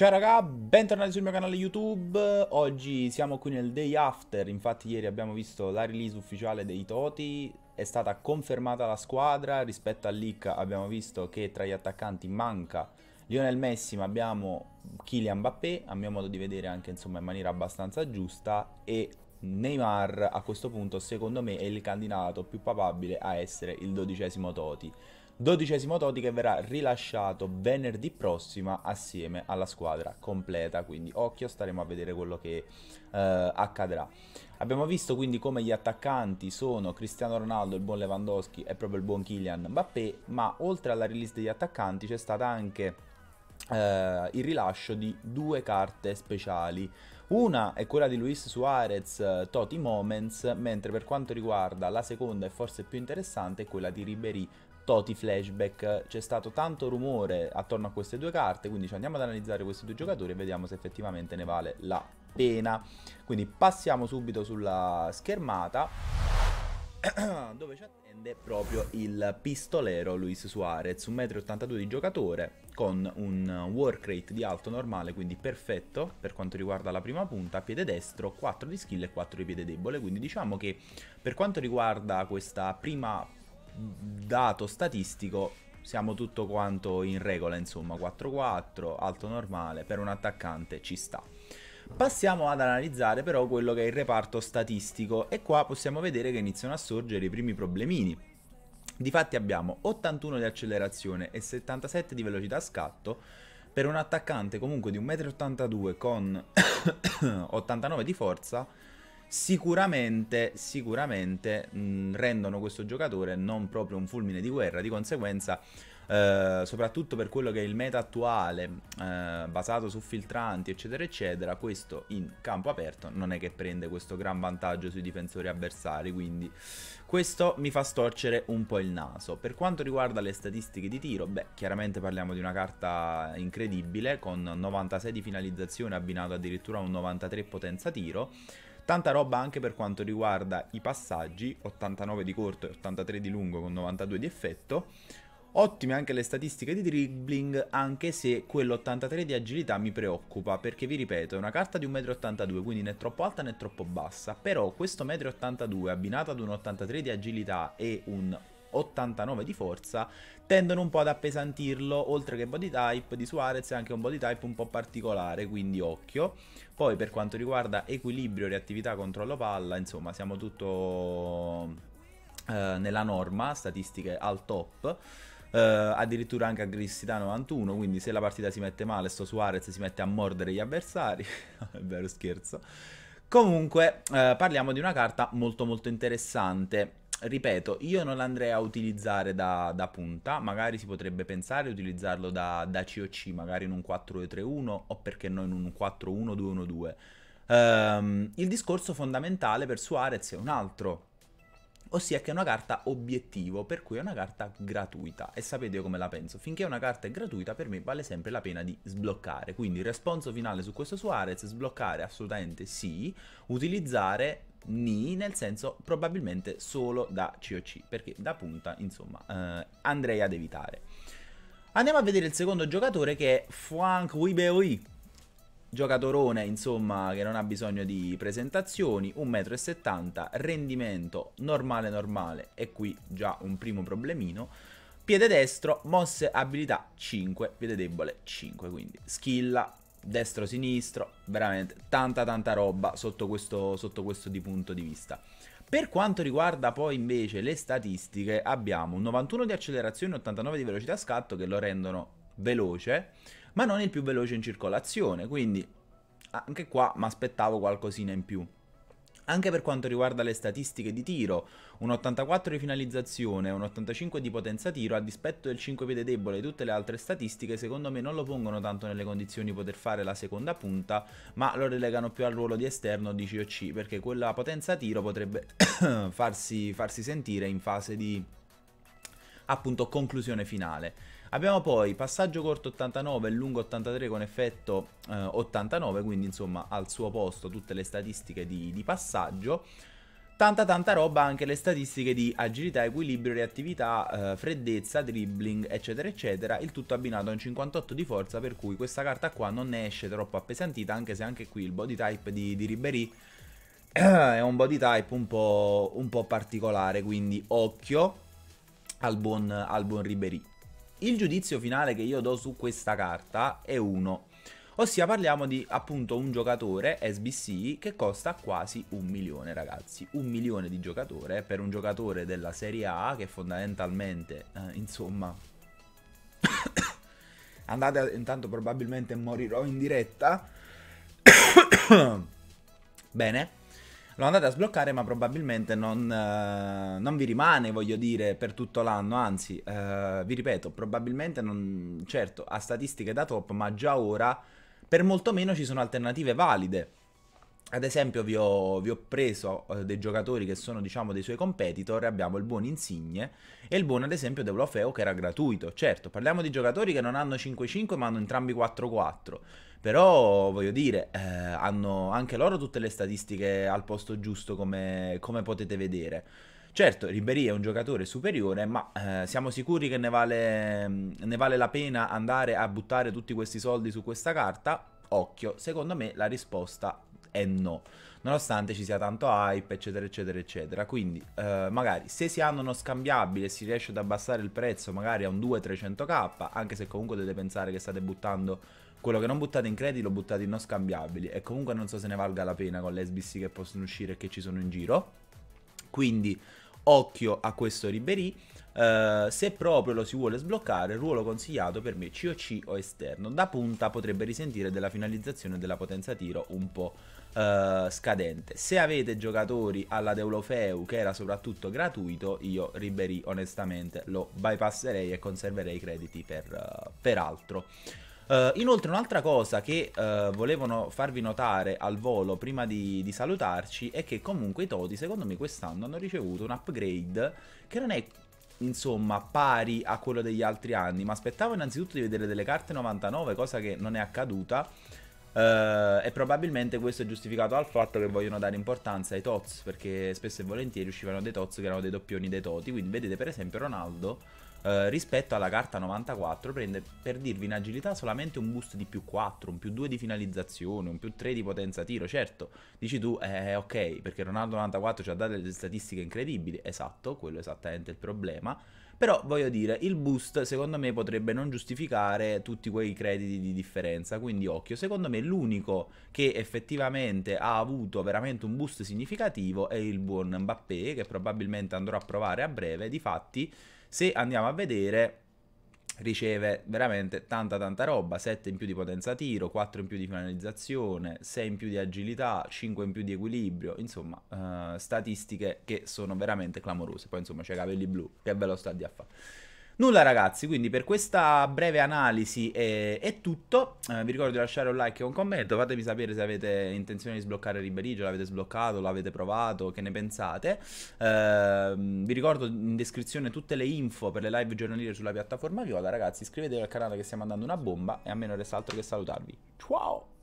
Ciao raga, bentornati sul mio canale YouTube, oggi siamo qui nel day after, infatti ieri abbiamo visto la release ufficiale dei Toti, è stata confermata la squadra, rispetto al leak abbiamo visto che tra gli attaccanti manca Lionel Messi ma abbiamo Kylian Mbappé, a mio modo di vedere anche insomma in maniera abbastanza giusta e Neymar a questo punto secondo me è il candidato più papabile a essere il dodicesimo Toti dodicesimo Toti che verrà rilasciato venerdì prossimo assieme alla squadra completa, quindi occhio, staremo a vedere quello che eh, accadrà. Abbiamo visto quindi come gli attaccanti sono Cristiano Ronaldo, il buon Lewandowski e proprio il buon Kylian Mbappé, ma oltre alla release degli attaccanti c'è stata anche eh, il rilascio di due carte speciali. Una è quella di Luis Suarez, Toti Moments, mentre per quanto riguarda la seconda e forse più interessante è quella di Ribery Toti flashback. C'è stato tanto rumore attorno a queste due carte, quindi ci andiamo ad analizzare questi due giocatori e vediamo se effettivamente ne vale la pena. Quindi passiamo subito sulla schermata dove ci attende proprio il pistolero Luis Suarez, 1,82 m di giocatore con un work rate di alto normale, quindi perfetto per quanto riguarda la prima punta, piede destro, 4 di skill e 4 di piede debole, quindi diciamo che per quanto riguarda questa prima punta, dato statistico siamo tutto quanto in regola, insomma, 4-4, alto normale, per un attaccante ci sta. Passiamo ad analizzare però quello che è il reparto statistico e qua possiamo vedere che iniziano a sorgere i primi problemini. Difatti abbiamo 81 di accelerazione e 77 di velocità scatto per un attaccante comunque di 1,82 m con 89 di forza sicuramente, sicuramente mh, mm, rendono questo giocatore non proprio un fulmine di guerra, di conseguenza eh, soprattutto per quello che è il meta attuale eh, basato su filtranti eccetera eccetera, questo in campo aperto non è che prende questo gran vantaggio sui difensori avversari, quindi questo mi fa storcere un po' il naso. Per quanto riguarda le statistiche di tiro, beh, chiaramente parliamo di una carta incredibile con 96 di finalizzazione abbinato addirittura a un 93 potenza tiro. Tanta roba anche per quanto riguarda i passaggi, 89 di corto e 83 di lungo con 92 di effetto. Ottime anche le statistiche di dribbling, anche se quell'83 di agilità mi preoccupa, perché vi ripeto, è una carta di 1,82m, quindi né troppo alta né troppo bassa, però questo 1,82m abbinato ad un 83 di agilità e un 89 di forza, tendono un po' ad appesantirlo, oltre che body type di Suarez è anche un body type un po' particolare, quindi occhio. Poi per quanto riguarda equilibrio, reattività, controllo palla, insomma siamo tutto eh, nella norma, statistiche al top. Uh, addirittura anche aggressività 91 quindi se la partita si mette male sto Suarez si mette a mordere gli avversari è vero scherzo comunque uh, parliamo di una carta molto molto interessante ripeto, io non andrei a utilizzare da, da, punta, magari si potrebbe pensare di utilizzarlo da, da COC, magari in un 4-3-1 o perché no in un 4-1-2-1-2. Um, ehm, il discorso fondamentale per Suarez è un altro, ossia che è una carta obiettivo, per cui è una carta gratuita. E sapete io come la penso, finché una carta è gratuita per me vale sempre la pena di sbloccare. Quindi il responso finale su questo Suarez, sbloccare assolutamente sì, utilizzare ni, nel senso probabilmente solo da COC, perché da punta, insomma, eh, andrei ad evitare. Andiamo a vedere il secondo giocatore che è Frank Ribery, giocatorone, insomma, che non ha bisogno di presentazioni, 1,70 m, rendimento normale normale, e qui già un primo problemino. Piede destro, mosse abilità 5, piede debole 5, quindi skilla destro-sinistro, veramente tanta tanta roba sotto questo, sotto questo di punto di vista. Per quanto riguarda poi invece le statistiche, abbiamo un 91 di accelerazione e 89 di velocità scatto che lo rendono veloce, ma non il più veloce in circolazione, quindi anche qua mi aspettavo qualcosina in più. Anche per quanto riguarda le statistiche di tiro, un 84 di finalizzazione e un 85 di potenza tiro, a dispetto del 5 piede debole e tutte le altre statistiche, secondo me non lo pongono tanto nelle condizioni di poter fare la seconda punta, ma lo relegano più al ruolo di esterno di COC, perché quella potenza tiro potrebbe farsi, farsi sentire in fase di appunto conclusione finale. Abbiamo poi passaggio corto 89 e lungo 83 con effetto eh, 89, quindi insomma al suo posto tutte le statistiche di, di passaggio tanta tanta roba anche le statistiche di agilità, equilibrio, reattività, eh, freddezza, dribbling eccetera eccetera il tutto abbinato a un 58 di forza per cui questa carta qua non ne esce troppo appesantita anche se anche qui il body type di, di Ribery eh, è un body type un po', un po particolare quindi occhio al buon, al buon Ribery il giudizio finale che io do su questa carta è 1, ossia parliamo di appunto un giocatore SBC che costa quasi un milione ragazzi, un milione di giocatore per un giocatore della Serie A che fondamentalmente eh, insomma andate a, intanto probabilmente morirò in diretta bene lo andate a sbloccare, ma probabilmente non, eh, non vi rimane, voglio dire, per tutto l'anno. Anzi, eh, vi ripeto, probabilmente non. Certo, ha statistiche da top, ma già ora per molto meno ci sono alternative valide. Ad esempio, vi ho, vi ho preso eh, dei giocatori che sono, diciamo, dei suoi competitor. Abbiamo il buon Insigne e il buon, ad esempio, Deulofeo che era gratuito. Certo, parliamo di giocatori che non hanno 5-5, ma hanno entrambi 4-4. Però voglio dire, eh, hanno anche loro tutte le statistiche al posto giusto come, come potete vedere. Certo, Ribéry è un giocatore superiore, ma eh, siamo sicuri che ne vale, ne vale la pena andare a buttare tutti questi soldi su questa carta? Occhio, secondo me la risposta è no nonostante ci sia tanto hype, eccetera, eccetera, eccetera. Quindi, eh, magari se si hanno uno scambiabile e si riesce ad abbassare il prezzo magari a un 2-300k, anche se comunque dovete pensare che state buttando quello che non buttate in credit l'ho buttato in non scambiabili e comunque non so se ne valga la pena con le SBC che possono uscire e che ci sono in giro. Quindi occhio a questo Ribery. Uh, eh, se proprio lo si vuole sbloccare, ruolo consigliato per me COC o esterno. Da punta potrebbe risentire della finalizzazione della potenza tiro un po' uh, scadente. Se avete giocatori alla Deulofeu che era soprattutto gratuito, io Ribery onestamente lo bypasserei e conserverei i crediti per, uh, per altro. Eh, inoltre un'altra cosa che uh, volevano farvi notare al volo prima di, di salutarci è che comunque i Toti secondo me quest'anno hanno ricevuto un upgrade che non è insomma pari a quello degli altri anni ma aspettavo innanzitutto di vedere delle carte 99 cosa che non è accaduta Uh, e probabilmente questo è giustificato dal fatto che vogliono dare importanza ai tots perché spesso e volentieri uscivano dei tots che erano dei doppioni dei toti quindi vedete per esempio Ronaldo eh, rispetto alla carta 94 prende per dirvi in agilità solamente un boost di più 4, un più 2 di finalizzazione, un più 3 di potenza tiro, certo, dici tu, eh, eh ok, perché Ronaldo 94 ci ha dato delle statistiche incredibili, esatto, quello è esattamente il problema, però voglio dire, il boost secondo me potrebbe non giustificare tutti quei crediti di differenza, quindi occhio, secondo me l'unico che effettivamente ha avuto veramente un boost significativo è il buon Mbappé che probabilmente andrò a provare a breve, difatti se andiamo a vedere riceve veramente tanta tanta roba, 7 in più di potenza tiro, 4 in più di finalizzazione, 6 in più di agilità, 5 in più di equilibrio, insomma eh, statistiche che sono veramente clamorose, poi insomma c'è Capelli Blu che ve lo sta di affare Nulla ragazzi, quindi per questa breve analisi è, eh, è tutto. Eh, vi ricordo di lasciare un like e un commento, fatemi sapere se avete intenzione di sbloccare Riberigio, l'avete sbloccato, l'avete provato, che ne pensate. Eh, vi ricordo in descrizione tutte le info per le live giornaliere sulla piattaforma Viola. Ragazzi iscrivetevi al canale che stiamo andando una bomba e a me non resta altro che salutarvi. Ciao!